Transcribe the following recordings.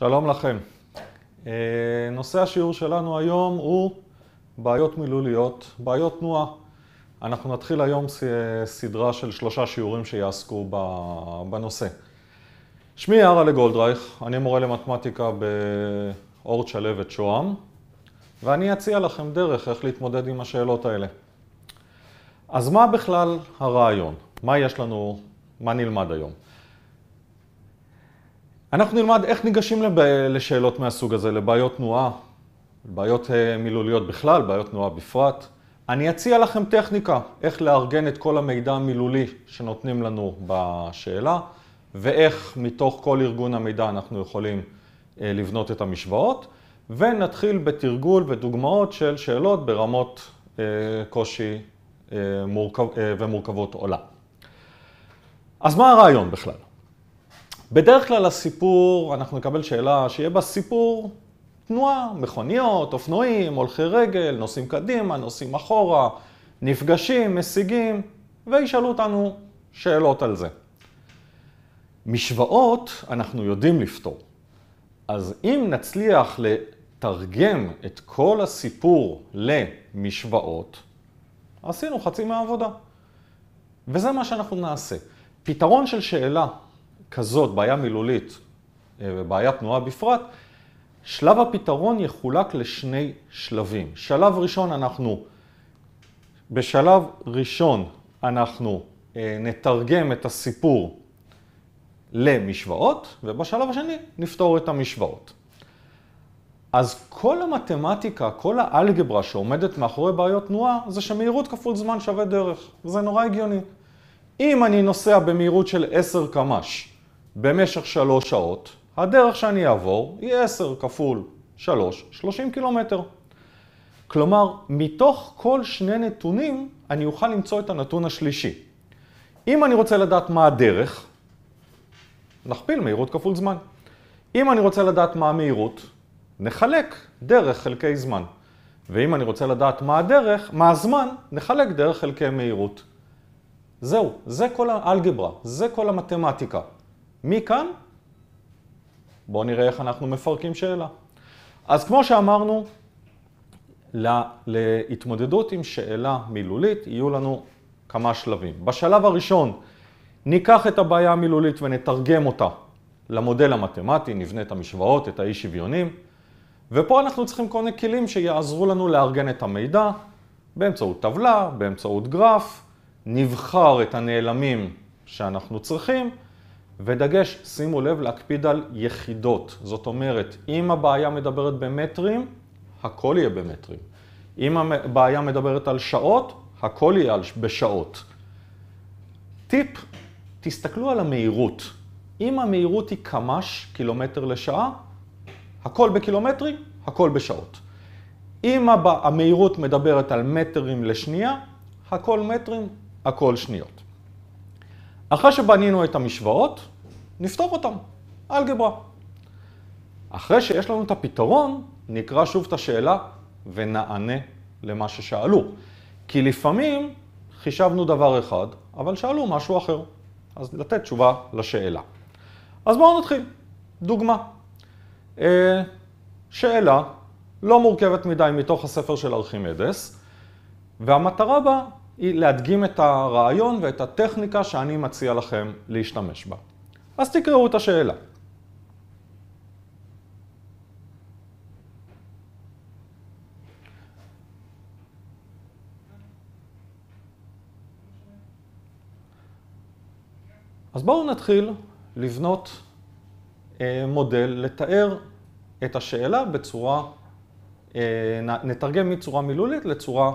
שלום לכם. אה, נושא השיעור שלנו היום הוא בעיות מילוליות, בעיות תנועה. אנחנו נתחיל היום סדרה של שלושה שיעורים שיעסקו בנושא. שמי יערה לגולדרייך, אני מורה למתמטיקה באורט את שוהם, ואני אציע לכם דרך איך להתמודד עם השאלות האלה. אז מה בכלל הרעיון? מה יש לנו, מה נלמד היום? אנחנו נלמד איך ניגשים לב... לשאלות מהסוג הזה, לבעיות תנועה, בעיות אה, מילוליות בכלל, בעיות תנועה בפרט. אני אציע לכם טכניקה, איך לארגן את כל המידע המילולי שנותנים לנו בשאלה, ואיך מתוך כל ארגון המידע אנחנו יכולים אה, לבנות את המשוואות, ונתחיל בתרגול ודוגמאות של שאלות ברמות אה, קושי ומורכבות עולה. אז מה הרעיון בכלל? בדרך כלל הסיפור, אנחנו נקבל שאלה שיהיה בה סיפור תנועה, מכוניות, אופנועים, הולכי רגל, נוסעים קדימה, נוסעים אחורה, נפגשים, משיגים, וישאלו אותנו שאלות על זה. משוואות אנחנו יודעים לפתור. אז אם נצליח לתרגם את כל הסיפור למשוואות, עשינו חצי מהעבודה. וזה מה שאנחנו נעשה. פתרון של שאלה כזאת, בעיה מילולית אה, ובעיית תנועה בפרט, שלב הפתרון יחולק לשני שלבים. שלב ראשון אנחנו, בשלב ראשון אנחנו אה, נתרגם את הסיפור למשוואות, ובשלב השני נפתור את המשוואות. אז כל המתמטיקה, כל האלגברה שעומדת מאחורי בעיות תנועה, זה שמהירות כפול זמן שווה דרך. זה נורא הגיוני. אם אני נוסע במהירות של 10 קמ"ש, במשך שלוש שעות, הדרך שאני אעבור היא 10 כפול 3, 30 קילומטר. כלומר, מתוך כל שני נתונים אני אוכל למצוא את הנתון השלישי. אם אני רוצה לדעת מה הדרך, נכפיל מהירות כפול זמן. אם אני רוצה לדעת מה המהירות, נחלק דרך חלקי זמן. ואם אני רוצה לדעת מה הדרך, מה הזמן, נחלק דרך חלקי מהירות. זהו, זה כל האלגברה, זה כל המתמטיקה. מכאן, בואו נראה איך אנחנו מפרקים שאלה. אז כמו שאמרנו, לה, להתמודדות עם שאלה מילולית יהיו לנו כמה שלבים. בשלב הראשון, ניקח את הבעיה המילולית ונתרגם אותה למודל המתמטי, נבנה את המשוואות, את האי שוויונים, ופה אנחנו צריכים כל מיני כלים שיעזרו לנו לארגן את המידע באמצעות טבלה, באמצעות גרף, נבחר את הנעלמים שאנחנו צריכים, ודגש, שימו לב, להקפיד על יחידות. זאת אומרת, אם הבעיה מדברת במטרים, הכל יהיה במטרים. אם הבעיה מדברת על שעות, הכל יהיה בשעות. טיפ, תסתכלו על המהירות. אם המהירות היא קמ"ש, קילומטר לשעה, הכל בקילומטרים, הכל בשעות. אם הבא, המהירות מדברת על מטרים לשנייה, הכל מטרים, הכל שניות. אחרי שבנינו את המשוואות, נפתור אותם, אלגברה. אחרי שיש לנו את הפתרון, נקרא שוב את השאלה ונענה למה ששאלו. כי לפעמים חישבנו דבר אחד, אבל שאלו משהו אחר. אז לתת תשובה לשאלה. אז בואו נתחיל. דוגמה. אה, שאלה לא מורכבת מדי מתוך הספר של ארכימדס, והמטרה בה היא להדגים את הרעיון ואת הטכניקה שאני מציע לכם להשתמש בה. אז תקראו את השאלה. אז בואו נתחיל לבנות אה, מודל, לתאר את השאלה בצורה, אה, נתרגם מצורה מילולית לצורה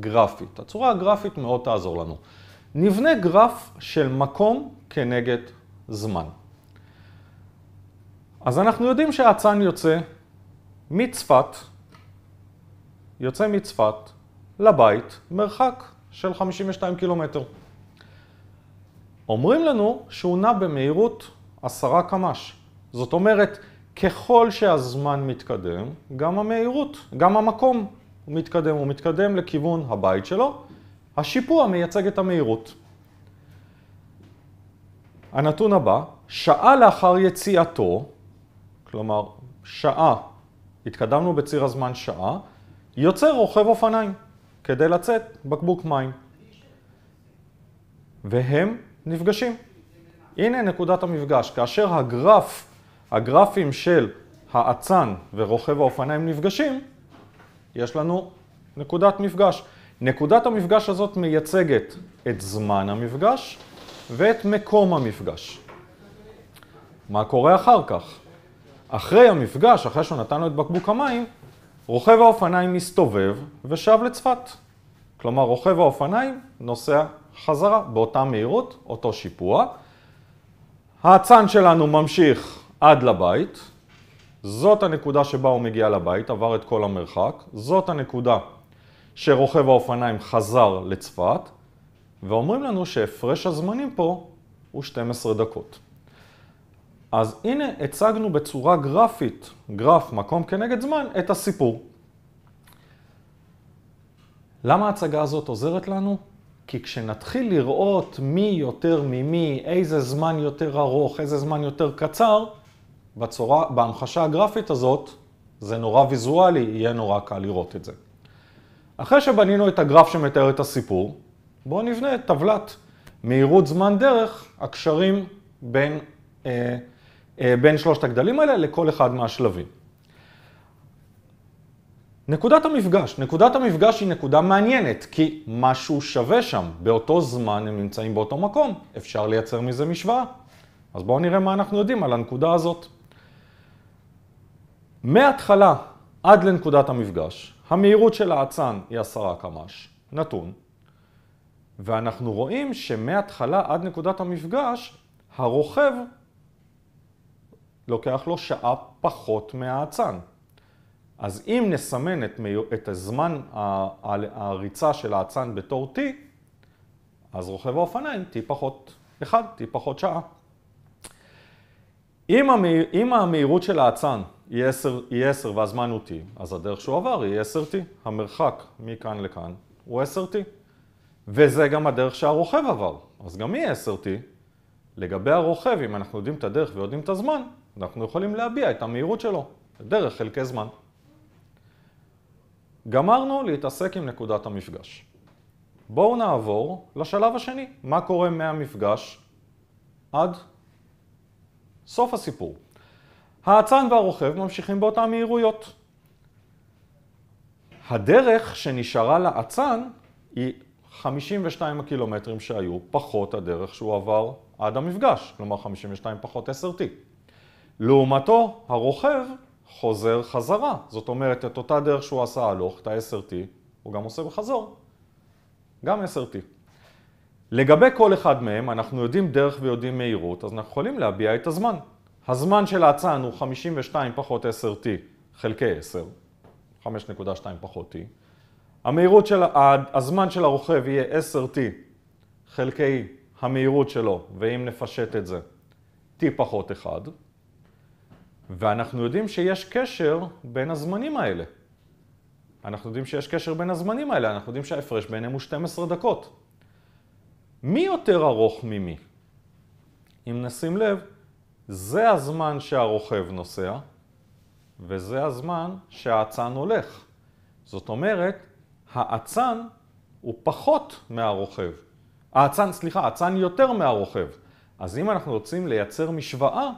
גרפית. הצורה הגרפית מאוד תעזור לנו. נבנה גרף של מקום כנגד זמן. אז אנחנו יודעים שהאצן יוצא מצפת, יוצא מצפת לבית מרחק של 52 קילומטר. אומרים לנו שהוא נע במהירות 10 קמ"ש. זאת אומרת, ככל שהזמן מתקדם, גם המהירות, גם המקום הוא מתקדם, הוא מתקדם לכיוון הבית שלו. השיפוע מייצג את המהירות. הנתון הבא, שעה לאחר יציאתו, כלומר, שעה, התקדמנו בציר הזמן שעה, יוצא רוכב אופניים כדי לצאת בקבוק מים. והם נפגשים. הנה נקודת המפגש. כאשר הגרף, הגרפים של האצן ורוכב האופניים נפגשים, יש לנו נקודת מפגש. נקודת המפגש הזאת מייצגת את זמן המפגש, ואת מקום המפגש. מה קורה אחר כך? אחרי המפגש, אחרי שהוא נתן לו את בקבוק המים, רוכב האופניים מסתובב ושב לצפת. כלומר, רוכב האופניים נוסע חזרה באותה מהירות, אותו שיפוע. האצן שלנו ממשיך עד לבית. זאת הנקודה שבה הוא מגיע לבית, עבר את כל המרחק. זאת הנקודה שרוכב האופניים חזר לצפת. ואומרים לנו שהפרש הזמנים פה הוא 12 דקות. אז הנה הצגנו בצורה גרפית, גרף מקום כנגד זמן, את הסיפור. למה ההצגה הזאת עוזרת לנו? כי כשנתחיל לראות מי יותר ממי, איזה זמן יותר ארוך, איזה זמן יותר קצר, בצורה, בהמחשה הגרפית הזאת, זה נורא ויזואלי, יהיה נורא קל לראות את זה. אחרי שבנינו את הגרף שמתאר את הסיפור, בואו נבנה טבלת מהירות זמן דרך הקשרים בין, אה, אה, בין שלושת הגדלים האלה לכל אחד מהשלבים. נקודת המפגש, נקודת המפגש היא נקודה מעניינת, כי משהו שווה שם, באותו זמן הם נמצאים באותו מקום, אפשר לייצר מזה משוואה. אז בואו נראה מה אנחנו יודעים על הנקודה הזאת. מההתחלה עד לנקודת המפגש, המהירות של האצן היא עשרה קמ"ש, נתון, ואנחנו רואים שמההתחלה עד נקודת המפגש, הרוכב לוקח לו שעה פחות מהאצן. אז אם נסמן את, את הזמן הריצה של האצן בתור T, אז רוכב האופניים T פחות 1, T פחות שעה. אם, המהיר, אם המהירות של האצן היא 10, היא 10 והזמן הוא T, אז הדרך שהוא עבר היא 10T. המרחק מכאן לכאן הוא 10T. וזה גם הדרך שהרוכב עבר. אז גם היא SRT. לגבי הרוכב, אם אנחנו יודעים את הדרך ויודעים את הזמן, אנחנו יכולים להביע את המהירות שלו, דרך חלקי זמן. גמרנו להתעסק עם נקודת המפגש. בואו נעבור לשלב השני, מה קורה מהמפגש עד סוף הסיפור. האצן והרוכב ממשיכים באותן מהירויות. הדרך שנשארה לאצן היא 52 הקילומטרים שהיו פחות הדרך שהוא עבר עד המפגש, כלומר 52 פחות 10T. לעומתו, הרוכב חוזר חזרה, זאת אומרת, את אותה דרך שהוא עשה הלוך, את ה-10T, הוא גם עושה בחזור, גם 10T. לגבי כל אחד מהם, אנחנו יודעים דרך ויודעים מהירות, אז אנחנו יכולים להביע את הזמן. הזמן של האצן הוא 52 פחות 10T חלקי 10, 5.2 פחות T. המהירות של, הזמן של הרוכב יהיה 10t חלקי המהירות שלו, ואם נפשט את זה, t פחות 1, ואנחנו יודעים שיש קשר בין הזמנים האלה. אנחנו יודעים שיש קשר בין הזמנים האלה, אנחנו יודעים שההפרש ביניהם הוא 12 דקות. מי יותר ארוך ממי? אם נשים לב, זה הזמן שהרוכב נוסע, וזה הזמן שהאצן הולך. זאת אומרת האצן הוא פחות מהרוכב. האצן, סליחה, האצן יותר מהרוכב. אז אם אנחנו רוצים לייצר משוואה,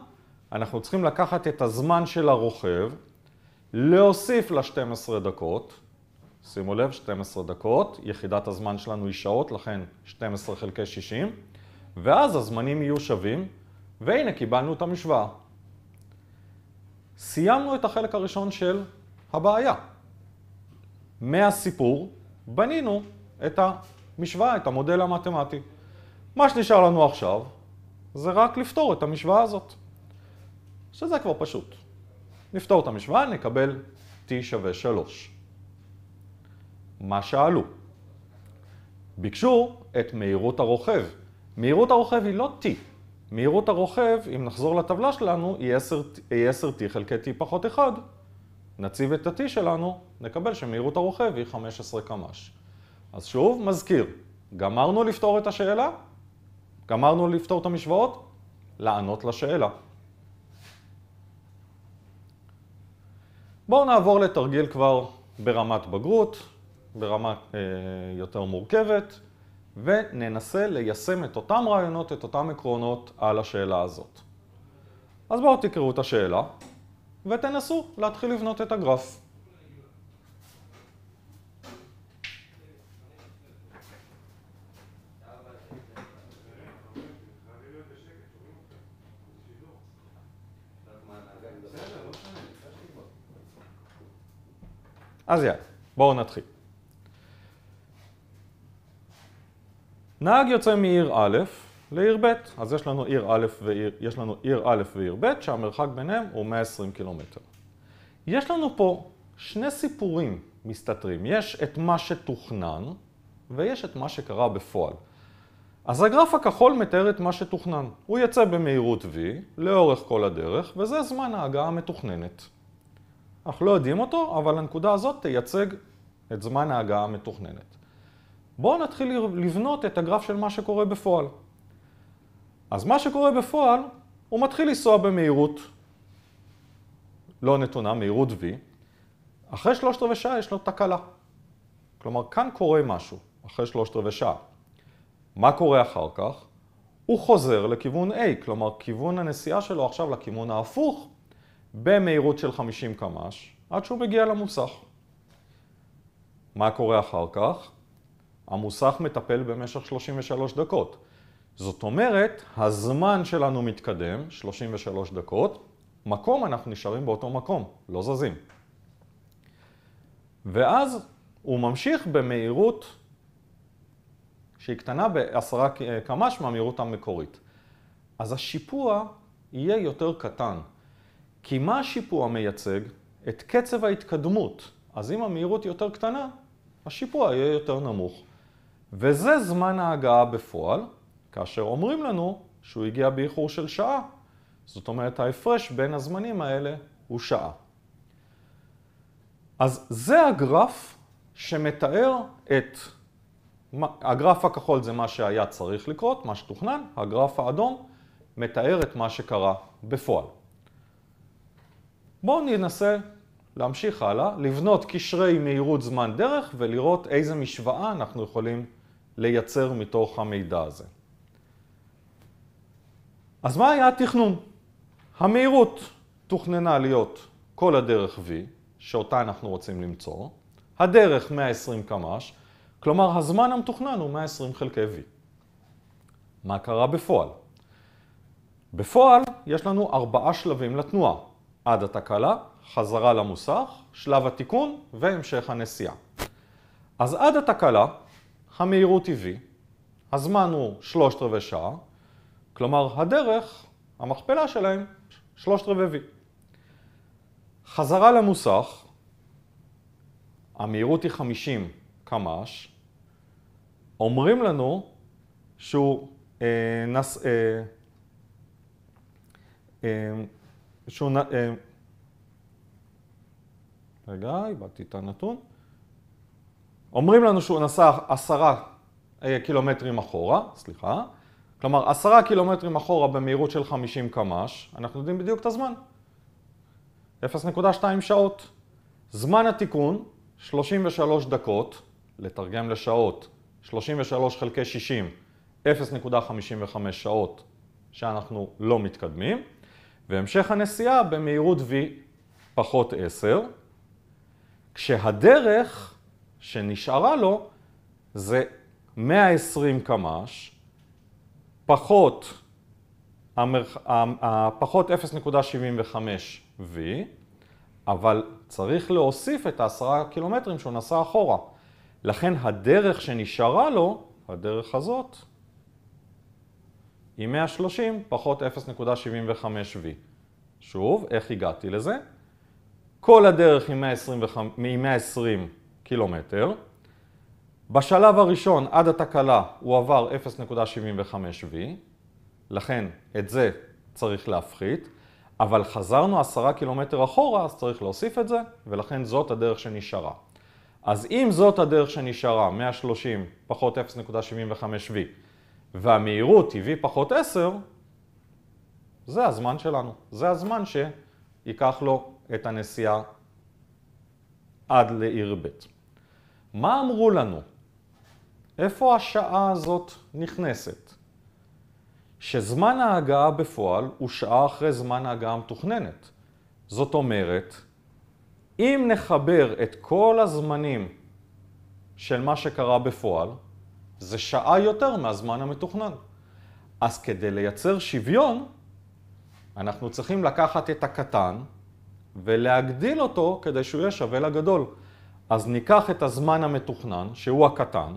אנחנו צריכים לקחת את הזמן של הרוכב, להוסיף ל-12 דקות, שימו לב, 12 דקות, יחידת הזמן שלנו היא שעות, לכן 12 חלקי 60, ואז הזמנים יהיו שווים, והנה קיבלנו את המשוואה. סיימנו את החלק הראשון של הבעיה. מהסיפור בנינו את המשוואה, את המודל המתמטי. מה שנשאר לנו עכשיו זה רק לפתור את המשוואה הזאת, שזה כבר פשוט. נפתור את המשוואה, נקבל t שווה 3. מה שאלו? ביקשו את מהירות הרוכב. מהירות הרוכב היא לא t. מהירות הרוכב, אם נחזור לטבלה שלנו, היא 10t חלקי t פחות 1. נציב את ה-T שלנו, נקבל שמהירות הרוכב היא 15 קמ"ש. אז שוב, מזכיר, גמרנו לפתור את השאלה? גמרנו לפתור את המשוואות? לענות לשאלה. בואו נעבור לתרגיל כבר ברמת בגרות, ברמה אה, יותר מורכבת, וננסה ליישם את אותם רעיונות, את אותם עקרונות על השאלה הזאת. אז בואו תקראו את השאלה. ותנסו להתחיל לבנות את הגרף. אז יאללה, בואו נתחיל. נהג יוצא מעיר א', לעיר ב', אז יש לנו עיר א' ועיר, יש לנו עיר א' ועיר ב', שהמרחק ביניהם הוא 120 קילומטר. יש לנו פה שני סיפורים מסתתרים. יש את מה שתוכנן ויש את מה שקרה בפועל. אז הגרף הכחול מתאר את מה שתוכנן. הוא יצא במהירות V לאורך כל הדרך, וזה זמן ההגעה המתוכננת. אנחנו לא יודעים אותו, אבל הנקודה הזאת תייצג את זמן ההגעה המתוכננת. בואו נתחיל לבנות את הגרף של מה שקורה בפועל. אז מה שקורה בפועל, הוא מתחיל לנסוע במהירות לא נתונה, מהירות v, אחרי שלושת רבעי שעה יש לו תקלה. כלומר, כאן קורה משהו, אחרי שלושת רבעי שעה. מה קורה אחר כך? הוא חוזר לכיוון A, כלומר כיוון הנסיעה שלו עכשיו לכיוון ההפוך, במהירות של 50 קמ"ש, עד שהוא מגיע למוסך. מה קורה אחר כך? המוסך מטפל במשך 33 דקות. זאת אומרת, הזמן שלנו מתקדם, 33 דקות, מקום אנחנו נשארים באותו מקום, לא זזים. ואז הוא ממשיך במהירות שהיא קטנה בעשרה אה, קמ"ש מהמהירות המקורית. אז השיפוע יהיה יותר קטן. כי מה השיפוע מייצג? את קצב ההתקדמות. אז אם המהירות יותר קטנה, השיפוע יהיה יותר נמוך. וזה זמן ההגעה בפועל, כאשר אומרים לנו שהוא הגיע באיחור של שעה. זאת אומרת, ההפרש בין הזמנים האלה הוא שעה. אז זה הגרף שמתאר את... הגרף הכחול זה מה שהיה צריך לקרות, מה שתוכנן, הגרף האדום מתאר את מה שקרה בפועל. בואו ננסה להמשיך הלאה, לבנות קשרי מהירות זמן דרך ולראות איזה משוואה אנחנו יכולים לייצר מתוך המידע הזה. אז מה היה התכנון? המהירות תוכננה להיות כל הדרך V, שאותה אנחנו רוצים למצוא, הדרך 120 קמ"ש, כלומר הזמן המתוכנן הוא 120 חלקי V. מה קרה בפועל? בפועל יש לנו ארבעה שלבים לתנועה, עד התקלה, חזרה למוסך, שלב התיקון והמשך הנסיעה. אז עד התקלה המהירות היא V, הזמן הוא שלושת רבעי שעה, כלומר הדרך, המכפלה שלהם, שלושת רבעי v. חזרה למוסך, המהירות היא 50 קמ"ש, אומרים לנו שהוא, אה, נס, אה, אה שהוא, נ... אה, רגע, איבדתי את הנתון, אומרים לנו שהוא נסע עשרה אה, קילומטרים אחורה, סליחה, כלומר, עשרה קילומטרים אחורה במהירות של 50 קמ"ש, אנחנו יודעים בדיוק את הזמן. 0.2 שעות. זמן התיקון, 33 דקות, לתרגם לשעות, 33 חלקי 60, 0.55 שעות שאנחנו לא מתקדמים, והמשך הנסיעה במהירות v פחות 10, כשהדרך שנשארה לו זה 120 קמ"ש, פחות, המרח... פחות 0.75 V, אבל צריך להוסיף את העשרה קילומטרים שהוא נסע אחורה. לכן הדרך שנשארה לו, הדרך הזאת, היא 130 פחות 0.75 V. שוב, איך הגעתי לזה? כל הדרך היא 120, היא 120 קילומטר, בשלב הראשון עד התקלה הוא עבר 0.75V, לכן את זה צריך להפחית, אבל חזרנו עשרה קילומטר אחורה, אז צריך להוסיף את זה, ולכן זאת הדרך שנשארה. אז אם זאת הדרך שנשארה, 130 פחות 0.75V, והמהירות היא V פחות 10, זה הזמן שלנו. זה הזמן שייקח לו את הנסיעה עד לעיר ב'. מה אמרו לנו? איפה השעה הזאת נכנסת? שזמן ההגעה בפועל הוא שעה אחרי זמן ההגעה המתוכננת. זאת אומרת, אם נחבר את כל הזמנים של מה שקרה בפועל, זה שעה יותר מהזמן המתוכנן. אז כדי לייצר שוויון, אנחנו צריכים לקחת את הקטן ולהגדיל אותו כדי שהוא יהיה שווה לגדול. אז ניקח את הזמן המתוכנן, שהוא הקטן,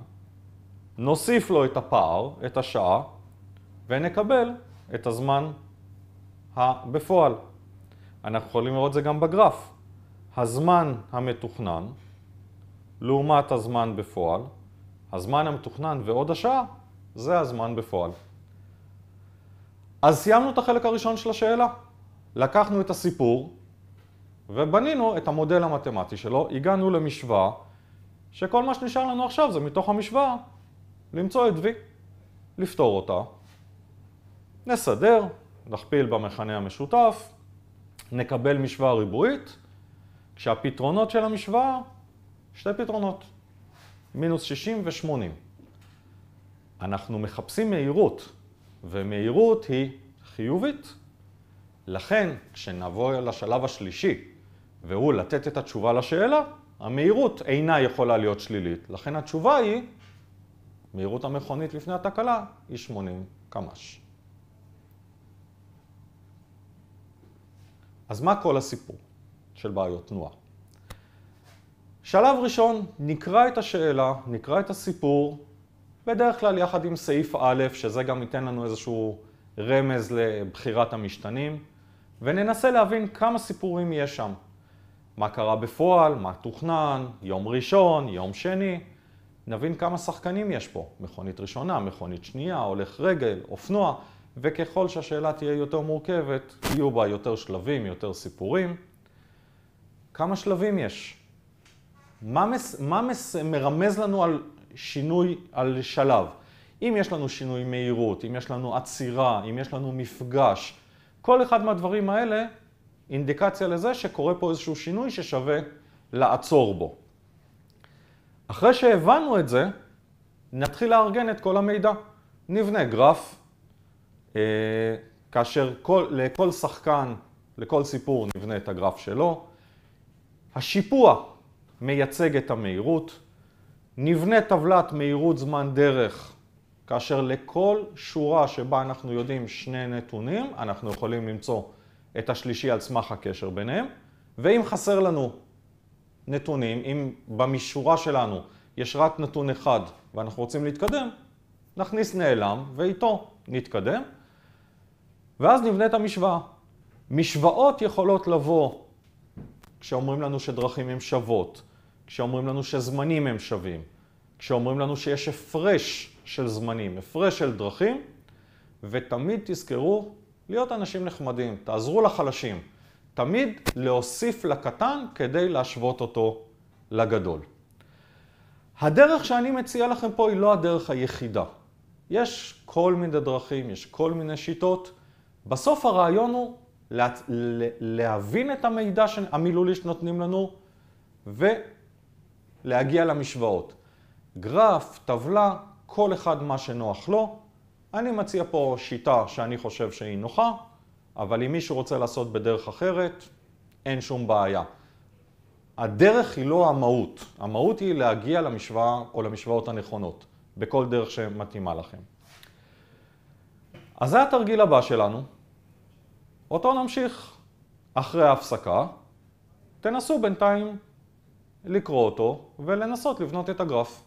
נוסיף לו את הפער, את השעה, ונקבל את הזמן בפועל. אנחנו יכולים לראות את זה גם בגרף. הזמן המתוכנן לעומת הזמן בפועל, הזמן המתוכנן ועוד השעה, זה הזמן בפועל. אז סיימנו את החלק הראשון של השאלה. לקחנו את הסיפור ובנינו את המודל המתמטי שלו, הגענו למשוואה, שכל מה שנשאר לנו עכשיו זה מתוך המשוואה למצוא את V, לפתור אותה, נסדר, נכפיל במכנה המשותף, נקבל משוואה ריבועית, כשהפתרונות של המשוואה, שתי פתרונות, מינוס 60 ו-80. אנחנו מחפשים מהירות, ומהירות היא חיובית. לכן, כשנבוא לשלב השלישי, והוא לתת את התשובה לשאלה, המהירות אינה יכולה להיות שלילית, לכן התשובה היא מהירות המכונית לפני התקלה היא 80 קמ"ש. אז מה כל הסיפור של בעיות תנועה? שלב ראשון, נקרא את השאלה, נקרא את הסיפור, בדרך כלל יחד עם סעיף א', שזה גם ייתן לנו איזשהו רמז לבחירת המשתנים, וננסה להבין כמה סיפורים יש שם. מה קרה בפועל, מה תוכנן, יום ראשון, יום שני, נבין כמה שחקנים יש פה, מכונית ראשונה, מכונית שנייה, הולך רגל, אופנוע, וככל שהשאלה תהיה יותר מורכבת, יהיו בה יותר שלבים, יותר סיפורים. כמה שלבים יש? מה, מס, מה מס, מרמז לנו על שינוי, על שלב? אם יש לנו שינוי מהירות, אם יש לנו עצירה, אם יש לנו מפגש, כל אחד מהדברים האלה אינדיקציה לזה שקורה פה איזשהו שינוי ששווה לעצור בו. אחרי שהבנו את זה, נתחיל לארגן את כל המידע. נבנה גרף, אה, כאשר כל, לכל שחקן, לכל סיפור נבנה את הגרף שלו. השיפוע מייצג את המהירות. נבנה טבלת מהירות זמן דרך, כאשר לכל שורה שבה אנחנו יודעים שני נתונים, אנחנו יכולים למצוא את השלישי על סמך הקשר ביניהם, ואם חסר לנו נתונים, אם במשורה שלנו יש רק נתון אחד ואנחנו רוצים להתקדם, נכניס נעלם ואיתו נתקדם, ואז נבנה את המשוואה. משוואות יכולות לבוא כשאומרים לנו שדרכים הן שוות, כשאומרים לנו שזמנים הם שווים, כשאומרים לנו שיש הפרש של זמנים, הפרש של דרכים, ותמיד תזכרו להיות אנשים נחמדים, תעזרו לחלשים. תמיד להוסיף לקטן כדי להשוות אותו לגדול. הדרך שאני מציע לכם פה היא לא הדרך היחידה. יש כל מיני דרכים, יש כל מיני שיטות. בסוף הרעיון הוא לה, להבין את המידע המילולי שנותנים לנו ולהגיע למשוואות. גרף, טבלה, כל אחד מה שנוח לו. אני מציע פה שיטה שאני חושב שהיא נוחה, אבל אם מישהו רוצה לעשות בדרך אחרת, אין שום בעיה. הדרך היא לא המהות, המהות היא להגיע למשוואה או למשוואות הנכונות, בכל דרך שמתאימה לכם. אז זה התרגיל הבא שלנו, אותו נמשיך אחרי ההפסקה, תנסו בינתיים לקרוא אותו ולנסות לבנות את הגרף.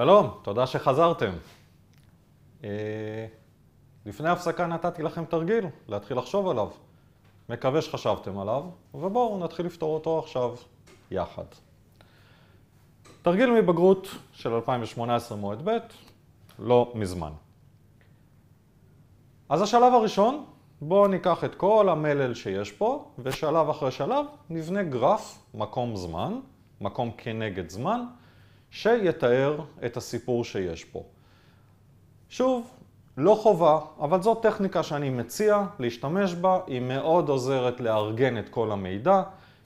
שלום, תודה שחזרתם. אה, לפני ההפסקה נתתי לכם תרגיל להתחיל לחשוב עליו. מקווה שחשבתם עליו, ובואו נתחיל לפתור אותו עכשיו יחד. תרגיל מבגרות של 2018 מועד ב', לא מזמן. אז השלב הראשון, בואו ניקח את כל המלל שיש פה, ושלב אחרי שלב נבנה גרף מקום זמן, מקום כנגד זמן, שיתאר את הסיפור שיש פה. שוב, לא חובה, אבל זו טכניקה שאני מציע להשתמש בה, היא מאוד עוזרת לארגן את כל המידע,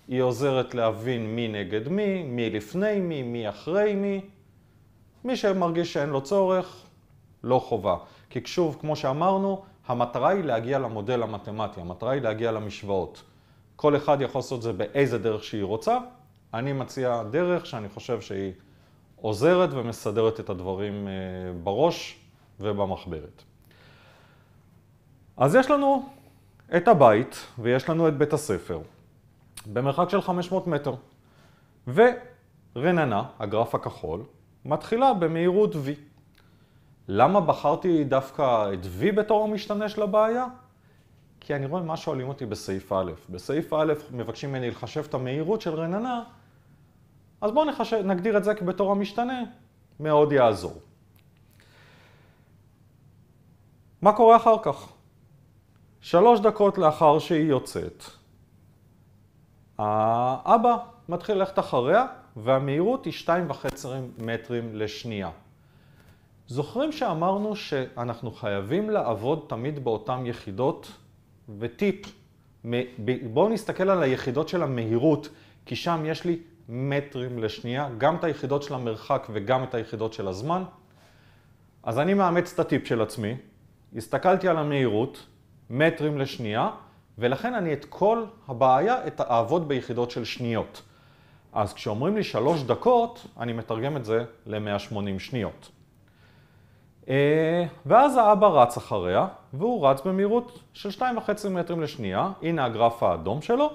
היא עוזרת להבין מי נגד מי, מי לפני מי, מי אחרי מי. מי שמרגיש שאין לו צורך, לא חובה. כי שוב, כמו שאמרנו, המטרה היא להגיע למודל המתמטי, המטרה היא להגיע למשוואות. כל אחד יכול לעשות את זה באיזה דרך שהיא רוצה, אני מציע דרך שאני חושב שהיא עוזרת ומסדרת את הדברים אה, בראש ובמחברת. אז יש לנו את הבית ויש לנו את בית הספר, במרחק של 500 מטר. ורננה, הגרף הכחול, מתחילה במהירות v. למה בחרתי דווקא את v בתור המשתנה של הבעיה? כי אני רואה מה שואלים אותי בסעיף א'. בסעיף א' מבקשים ממני לחשב את המהירות של רננה אז בואו נחש... נגדיר את זה בתור המשתנה, מאוד יעזור. מה קורה אחר כך? שלוש דקות לאחר שהיא יוצאת, האבא מתחיל ללכת אחריה, והמהירות היא שתיים וחצי מטרים לשנייה. זוכרים שאמרנו שאנחנו חייבים לעבוד תמיד באותן יחידות? וטיפ, בואו נסתכל על היחידות של המהירות, כי שם יש לי מטרים לשנייה, גם את היחידות של המרחק וגם את היחידות של הזמן. אז אני מאמץ את הטיפ של עצמי, הסתכלתי על המהירות, מטרים לשנייה, ולכן אני את כל הבעיה את אעבוד ביחידות של שניות. אז כשאומרים לי שלוש דקות, אני מתרגם את זה ל-180 שניות. אה, ואז האבא רץ אחריה, והוא רץ במהירות של 2.5 מטרים לשנייה, הנה הגרף האדום שלו.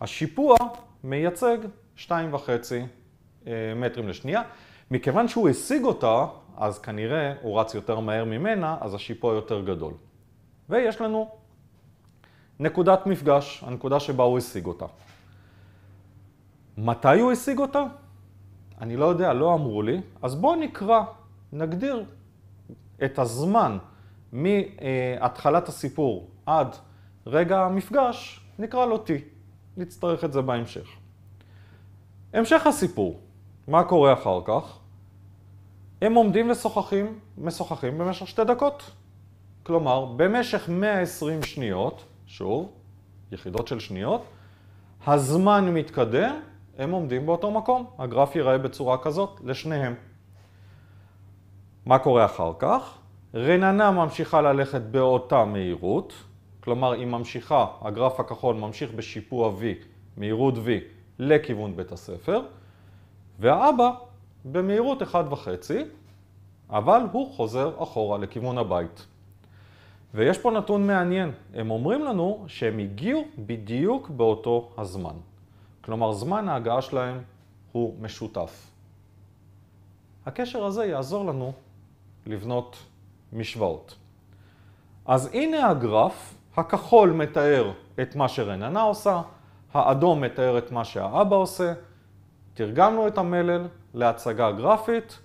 השיפוע מייצג 2.5 אה, מטרים לשנייה. מכיוון שהוא השיג אותה, אז כנראה הוא רץ יותר מהר ממנה, אז השיפוע יותר גדול. ויש לנו נקודת מפגש, הנקודה שבה הוא השיג אותה. מתי הוא השיג אותה? אני לא יודע, לא אמרו לי. אז בואו נקרא, נגדיר את הזמן מהתחלת הסיפור עד רגע המפגש, נקרא לו T. נצטרך את זה בהמשך. המשך הסיפור, מה קורה אחר כך? הם עומדים ושוחחים, משוחחים במשך שתי דקות. כלומר, במשך 120 שניות, שוב, יחידות של שניות, הזמן מתקדם, הם עומדים באותו מקום. הגרף ייראה בצורה כזאת לשניהם. מה קורה אחר כך? רננה ממשיכה ללכת באותה מהירות, כלומר היא ממשיכה, הגרף הכחול ממשיך בשיפוע V, מהירות V לכיוון בית הספר, והאבא במהירות וחצי, אבל הוא חוזר אחורה לכיוון הבית. ויש פה נתון מעניין, הם אומרים לנו שהם הגיעו בדיוק באותו הזמן. כלומר, זמן ההגעה שלהם הוא משותף. הקשר הזה יעזור לנו לבנות משוואות. אז הנה הגרף, הכחול מתאר את מה שרננה עושה, האדום מתאר את מה שהאבא עושה, תרגמנו את המלל להצגה גרפית,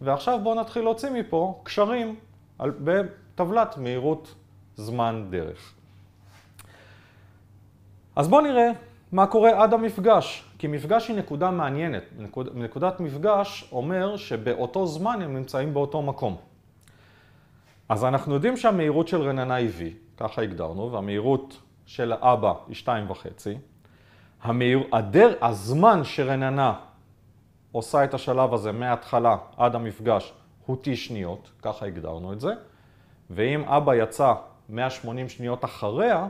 ועכשיו בואו נתחיל להוציא מפה קשרים על, בטבלת מהירות זמן דרך. אז בואו נראה מה קורה עד המפגש, כי מפגש היא נקודה מעניינת. נקוד, נקודת מפגש אומר שבאותו זמן הם נמצאים באותו מקום. אז אנחנו יודעים שהמהירות של רננה היא V, ככה הגדרנו, והמהירות של האבא היא 2.5, המהיר, הדר, הזמן שרננה עושה את השלב הזה מההתחלה עד המפגש הוא T שניות, ככה הגדרנו את זה, ואם אבא יצא 180 שניות אחריה,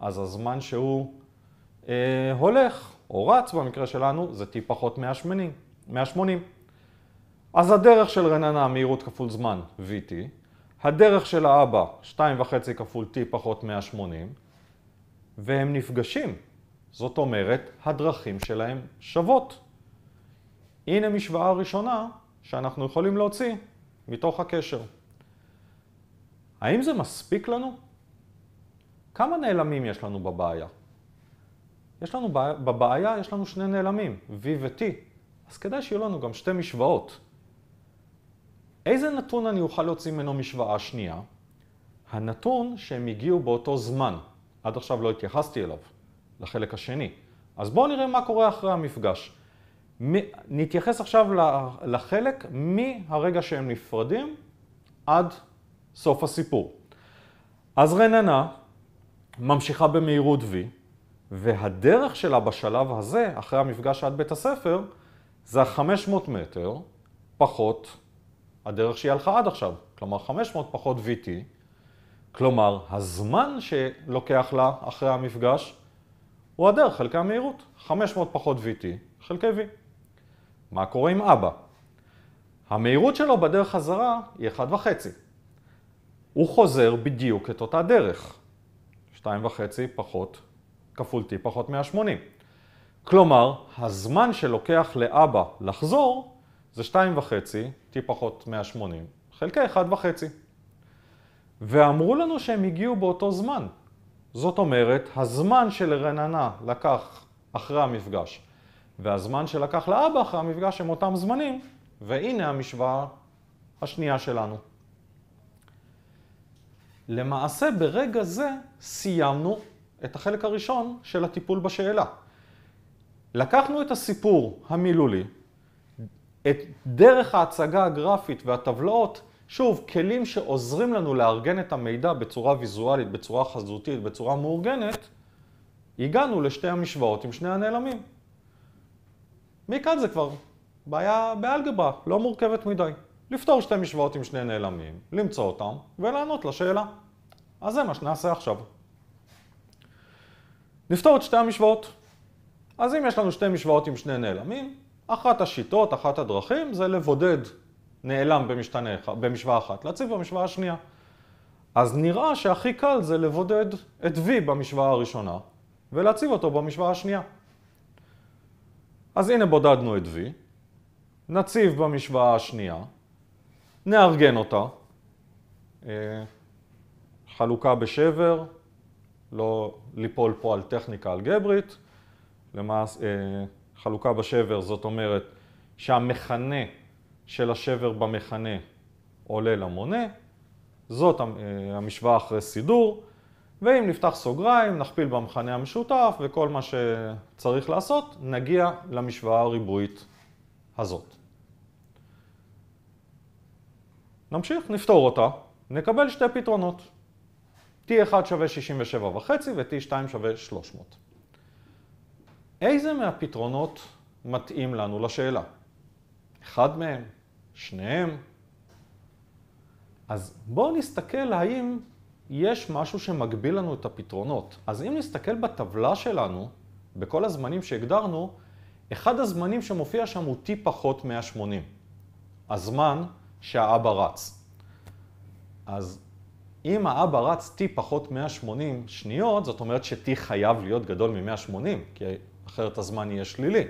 אז הזמן שהוא אה, הולך או רץ במקרה שלנו זה T פחות 180. 180. אז הדרך של רננה, מהירות כפול זמן, VT, הדרך של האבא, 2.5 כפול T פחות 180, והם נפגשים. זאת אומרת, הדרכים שלהם שוות. הנה משוואה ראשונה שאנחנו יכולים להוציא מתוך הקשר. האם זה מספיק לנו? כמה נעלמים יש לנו בבעיה? יש לנו בע... בבעיה, יש לנו שני נעלמים, V ו-T, אז כדאי שיהיו לנו גם שתי משוואות. איזה נתון אני אוכל להוציא ממנו משוואה שנייה? הנתון שהם הגיעו באותו זמן, עד עכשיו לא התייחסתי אליו. לחלק השני. אז בואו נראה מה קורה אחרי המפגש. נתייחס עכשיו לחלק מהרגע שהם נפרדים עד סוף הסיפור. אז רננה ממשיכה במהירות V, והדרך שלה בשלב הזה, אחרי המפגש עד בית הספר, זה ה-500 מטר פחות הדרך שהיא הלכה עד עכשיו. כלומר, 500 פחות VT, כלומר, הזמן שלוקח לה אחרי המפגש הוא הדרך חלקי המהירות, 500 פחות vt חלקי v. מה קורה עם אבא? המהירות שלו בדרך חזרה היא 1.5. הוא חוזר בדיוק את אותה דרך, 2.5 פחות, כפול t פחות 180. כלומר, הזמן שלוקח לאבא לחזור זה 2.5, t פחות 180, חלקי 1.5. ואמרו לנו שהם הגיעו באותו זמן, זאת אומרת, הזמן שלרננה לקח אחרי המפגש והזמן שלקח לאבא אחרי המפגש הם אותם זמנים, והנה המשוואה השנייה שלנו. למעשה ברגע זה סיימנו את החלק הראשון של הטיפול בשאלה. לקחנו את הסיפור המילולי, את דרך ההצגה הגרפית והטבלאות שוב, כלים שעוזרים לנו לארגן את המידע בצורה ויזואלית, בצורה חזותית, בצורה מאורגנת, הגענו לשתי המשוואות עם שני הנעלמים. מכאן זה כבר בעיה באלגברה, לא מורכבת מדי. לפתור שתי משוואות עם שני נעלמים, למצוא אותם ולענות לשאלה. אז זה מה שנעשה עכשיו. נפתור את שתי המשוואות. אז אם יש לנו שתי משוואות עם שני נעלמים, אחת השיטות, אחת הדרכים, זה לבודד נעלם במשתנה, במשוואה אחת, להציב במשוואה השנייה. אז נראה שהכי קל זה לבודד את V במשוואה הראשונה ולהציב אותו במשוואה השנייה. אז הנה בודדנו את V, נציב במשוואה השנייה, נארגן אותה, אה, חלוקה בשבר, לא ליפול פה על טכניקה אלגברית, למעשה אה, חלוקה בשבר זאת אומרת שהמכנה של השבר במכנה עולה למונה, זאת אה, המשוואה אחרי סידור, ואם נפתח סוגריים, נכפיל במכנה המשותף וכל מה שצריך לעשות, נגיע למשוואה הריבועית הזאת. נמשיך, נפתור אותה, נקבל שתי פתרונות. T1 שווה 67.5 ו-T2 שווה 300. איזה מהפתרונות מתאים לנו לשאלה? אחד מהם שניהם. אז בואו נסתכל האם יש משהו שמגביל לנו את הפתרונות. אז אם נסתכל בטבלה שלנו, בכל הזמנים שהגדרנו, אחד הזמנים שמופיע שם הוא t פחות 180. הזמן שהאבא רץ. אז אם האבא רץ t פחות 180 שניות, זאת אומרת ש-t חייב להיות גדול מ-180, כי אחרת הזמן יהיה שלילי.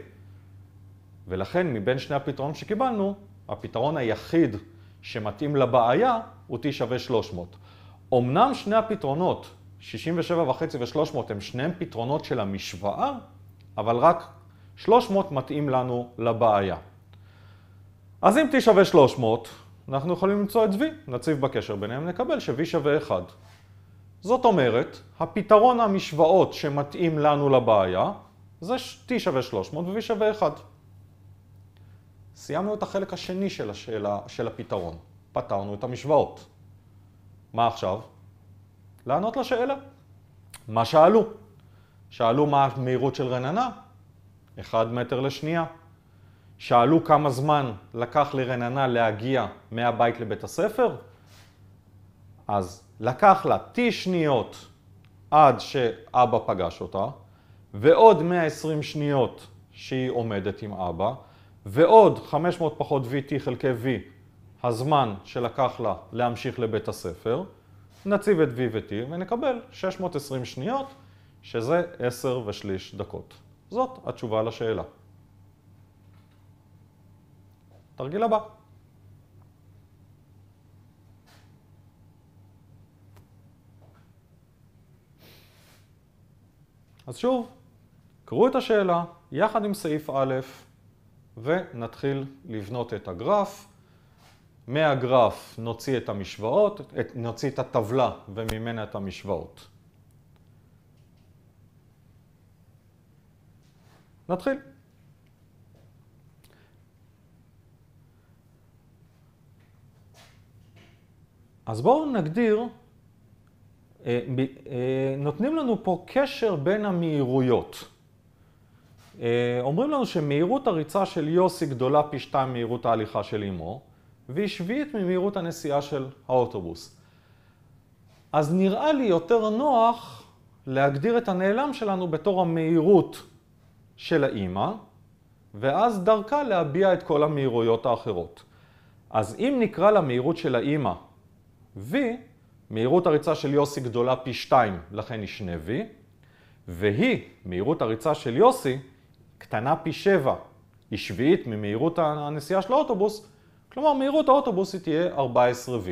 ולכן מבין שני הפתרונות שקיבלנו, הפתרון היחיד שמתאים לבעיה הוא T שווה 300. אמנם שני הפתרונות, 67.5 ו-300, הם שניהם פתרונות של המשוואה, אבל רק 300 מתאים לנו לבעיה. אז אם T שווה 300, אנחנו יכולים למצוא את V, נציב בקשר ביניהם, נקבל ש-V שווה 1. זאת אומרת, הפתרון המשוואות שמתאים לנו לבעיה זה T שווה 300 ו-V שווה 1. סיימנו את החלק השני של, השאלה, של הפתרון, פתרנו את המשוואות. מה עכשיו? לענות לשאלה. מה שאלו? שאלו מה המהירות של רננה? 1 מטר לשנייה. שאלו כמה זמן לקח לרננה להגיע מהבית לבית הספר? אז לקח לה T שניות עד שאבא פגש אותה, ועוד 120 שניות שהיא עומדת עם אבא, ועוד 500 פחות VT חלקי V, הזמן שלקח לה להמשיך לבית הספר, נציב את V ו-T ונקבל 620 שניות, שזה 10 ושליש דקות. זאת התשובה לשאלה. תרגיל הבא. אז שוב, קראו את השאלה יחד עם סעיף א', ונתחיל לבנות את הגרף. מהגרף נוציא את המשוואות, את, נוציא את הטבלה וממנה את המשוואות. נתחיל. אז בואו נגדיר, אה, אה, נותנים לנו פה קשר בין המהירויות. אה, אומרים לנו שמהירות הריצה של יוסי גדולה פי שתיים מהירות ההליכה של אמו, והיא שביעית ממהירות הנסיעה של האוטובוס. אז נראה לי יותר נוח להגדיר את הנעלם שלנו בתור המהירות של האימא, ואז דרכה להביע את כל המהירויות האחרות. אז אם נקרא למהירות של האימא v, מהירות הריצה של יוסי גדולה פי 2, לכן היא שני v והיא, מהירות הריצה של יוסי, קטנה פי שבע, היא שביעית ממהירות הנסיעה של האוטובוס, כלומר מהירות האוטובוס היא תהיה 14V.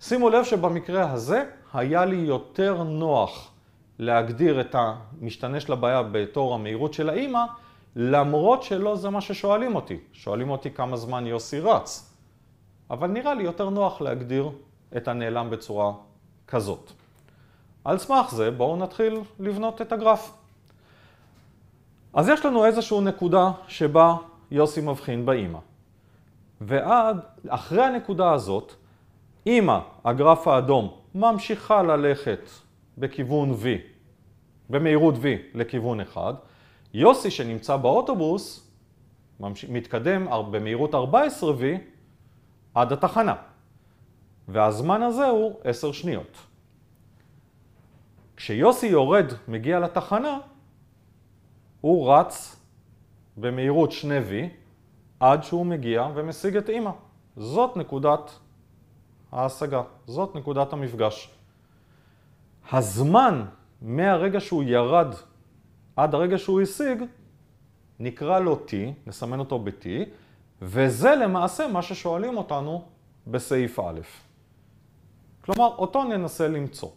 שימו לב שבמקרה הזה היה לי יותר נוח להגדיר את המשתנה של הבעיה בתור המהירות של האימא, למרות שלא זה מה ששואלים אותי. שואלים אותי כמה זמן יוסי רץ, אבל נראה לי יותר נוח להגדיר את הנעלם בצורה כזאת. על סמך זה בואו נתחיל לבנות את הגרף. אז יש לנו איזושהי נקודה שבה יוסי מבחין באימא. ועד, אחרי הנקודה הזאת, אימא, הגרף האדום, ממשיכה ללכת בכיוון V, במהירות V לכיוון 1. יוסי שנמצא באוטובוס, מתקדם במהירות 14V עד התחנה. והזמן הזה הוא 10 שניות. כשיוסי יורד, מגיע לתחנה, הוא רץ במהירות 2V עד שהוא מגיע ומשיג את אימא. זאת נקודת ההשגה, זאת נקודת המפגש. הזמן מהרגע שהוא ירד עד הרגע שהוא השיג, נקרא לו T, נסמן אותו ב-T, וזה למעשה מה ששואלים אותנו בסעיף א'. כלומר, אותו ננסה למצוא.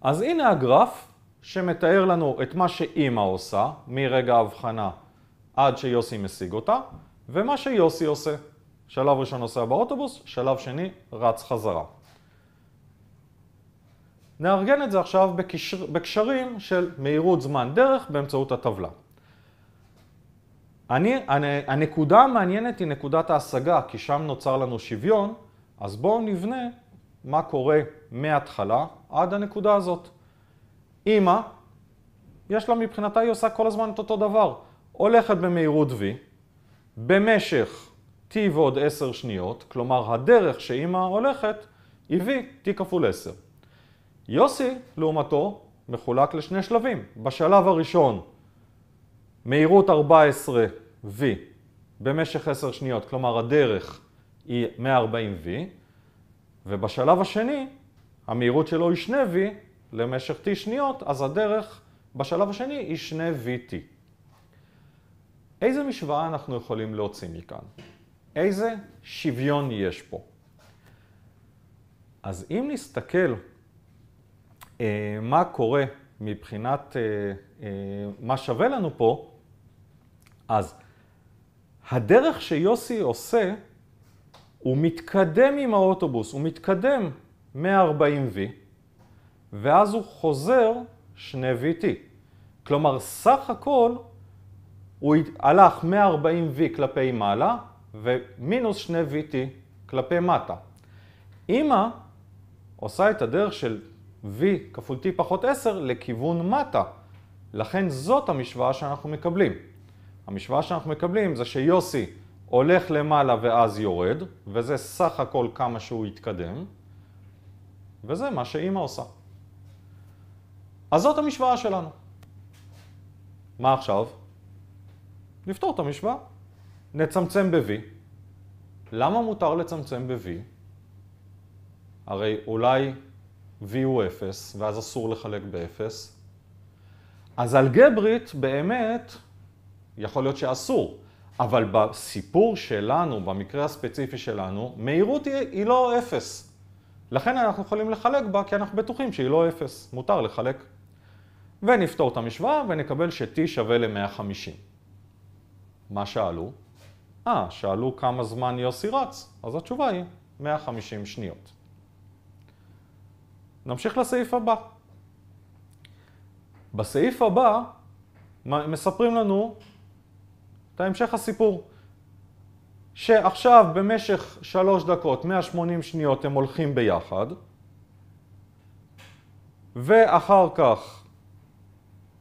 אז הנה הגרף שמתאר לנו את מה שאימא עושה מרגע ההבחנה עד שיוסי משיג אותה, ומה שיוסי עושה. שלב ראשון נוסע באוטובוס, שלב שני רץ חזרה. נארגן את זה עכשיו בקשר, בקשרים של מהירות זמן דרך באמצעות הטבלה. אני, הנקודה המעניינת היא נקודת ההשגה, כי שם נוצר לנו שוויון, אז בואו נבנה מה קורה מההתחלה עד הנקודה הזאת. אימא, יש לה מבחינתה, היא עושה כל הזמן את אותו דבר. הולכת במהירות V, במשך T ועוד 10 שניות, כלומר הדרך שאימא הולכת היא V, T כפול 10. יוסי, לעומתו, מחולק לשני שלבים. בשלב הראשון, מהירות 14 V במשך 10 שניות, כלומר הדרך היא 140 V, ובשלב השני, המהירות שלו היא 2V, למשך t שניות, אז הדרך בשלב השני היא שני vt. איזה משוואה אנחנו יכולים להוציא מכאן? איזה שוויון יש פה? אז אם נסתכל אה, מה קורה מבחינת אה, אה, מה שווה לנו פה, אז הדרך שיוסי עושה, הוא מתקדם עם האוטובוס, הוא מתקדם 140 V, ואז הוא חוזר שני vt כלומר, סך הכל הוא הלך 140V כלפי מעלה ומינוס שני vt כלפי מטה. אמא עושה את הדרך של V כפול T פחות 10 לכיוון מטה. לכן זאת המשוואה שאנחנו מקבלים. המשוואה שאנחנו מקבלים זה שיוסי הולך למעלה ואז יורד, וזה סך הכל כמה שהוא התקדם, וזה מה שאימא עושה. אז זאת המשוואה שלנו. מה עכשיו? נפתור את המשוואה. נצמצם ב-V. למה מותר לצמצם ב-V? הרי אולי V הוא 0, ואז אסור לחלק ב-0. אז אלגברית באמת, יכול להיות שאסור, אבל בסיפור שלנו, במקרה הספציפי שלנו, מהירות היא, היא לא 0. לכן אנחנו יכולים לחלק בה, כי אנחנו בטוחים שהיא לא 0. מותר לחלק ונפתור את המשוואה ונקבל ש-t שווה ל-150. מה שאלו? אה, שאלו כמה זמן יוסי רץ, אז התשובה היא 150 שניות. נמשיך לסעיף הבא. בסעיף הבא מספרים לנו את המשך הסיפור, שעכשיו במשך שלוש דקות, 180 שניות, הם הולכים ביחד, ואחר כך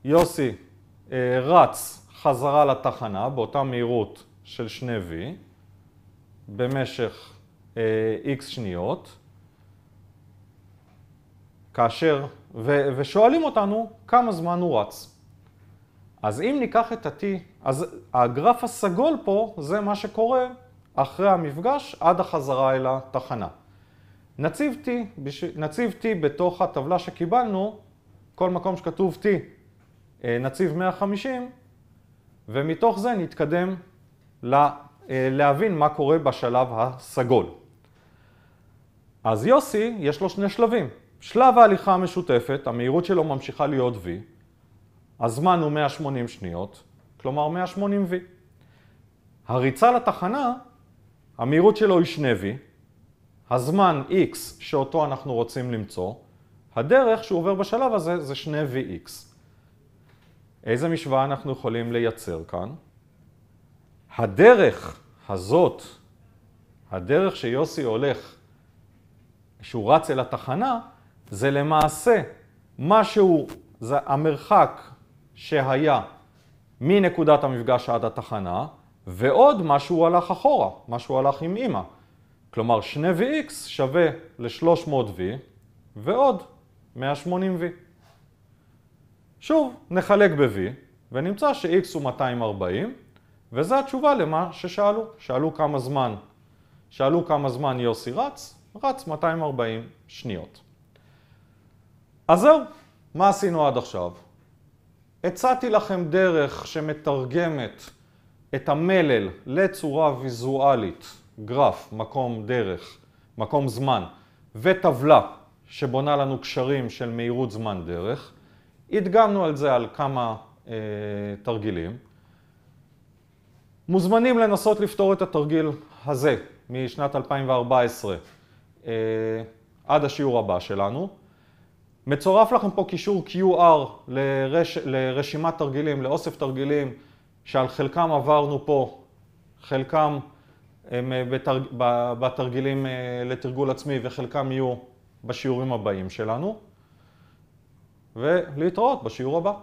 יוסי אה, רץ חזרה לתחנה באותה מהירות של שני V במשך אה, X שניות, כאשר, ו, ושואלים אותנו כמה זמן הוא רץ. אז אם ניקח את ה-T, אז הגרף הסגול פה זה מה שקורה אחרי המפגש עד החזרה אל התחנה. נציב T, נציב T בתוך הטבלה שקיבלנו, כל מקום שכתוב T אה, נציב 150, ומתוך זה נתקדם אה, להבין מה קורה בשלב הסגול. אז יוסי, יש לו שני שלבים. שלב ההליכה המשותפת, המהירות שלו ממשיכה להיות V, הזמן הוא 180 שניות, כלומר 180 V. הריצה לתחנה, המהירות שלו היא 2 V, הזמן X שאותו אנחנו רוצים למצוא, הדרך שהוא עובר בשלב הזה זה 2 VX. איזה משוואה אנחנו יכולים לייצר כאן? הדרך הזאת, הדרך שיוסי הולך, שהוא רץ אל התחנה, זה למעשה משהו, זה המרחק שהיה מנקודת המפגש עד התחנה, ועוד מה שהוא הלך אחורה, מה שהוא הלך עם אימא. כלומר, 2vx שווה ל-300v ועוד 180v. שוב, נחלק ב-v, ונמצא ש-x הוא 240, וזו התשובה למה ששאלו. שאלו כמה זמן, שאלו כמה זמן יוסי רץ, רץ 240 שניות. אז זהו, מה עשינו עד עכשיו? הצעתי לכם דרך שמתרגמת את המלל לצורה ויזואלית, גרף, מקום דרך, מקום זמן, וטבלה שבונה לנו קשרים של מהירות זמן דרך. הדגמנו על זה על כמה אה, תרגילים. מוזמנים לנסות לפתור את התרגיל הזה משנת 2014 אה, עד השיעור הבא שלנו. מצורף לכם פה קישור QR לרש... לרשימת תרגילים, לאוסף תרגילים, שעל חלקם עברנו פה, חלקם הם אה, בתרג... בתרגילים אה, לתרגול עצמי וחלקם יהיו בשיעורים הבאים שלנו. ולהתראות בשיעור הבא.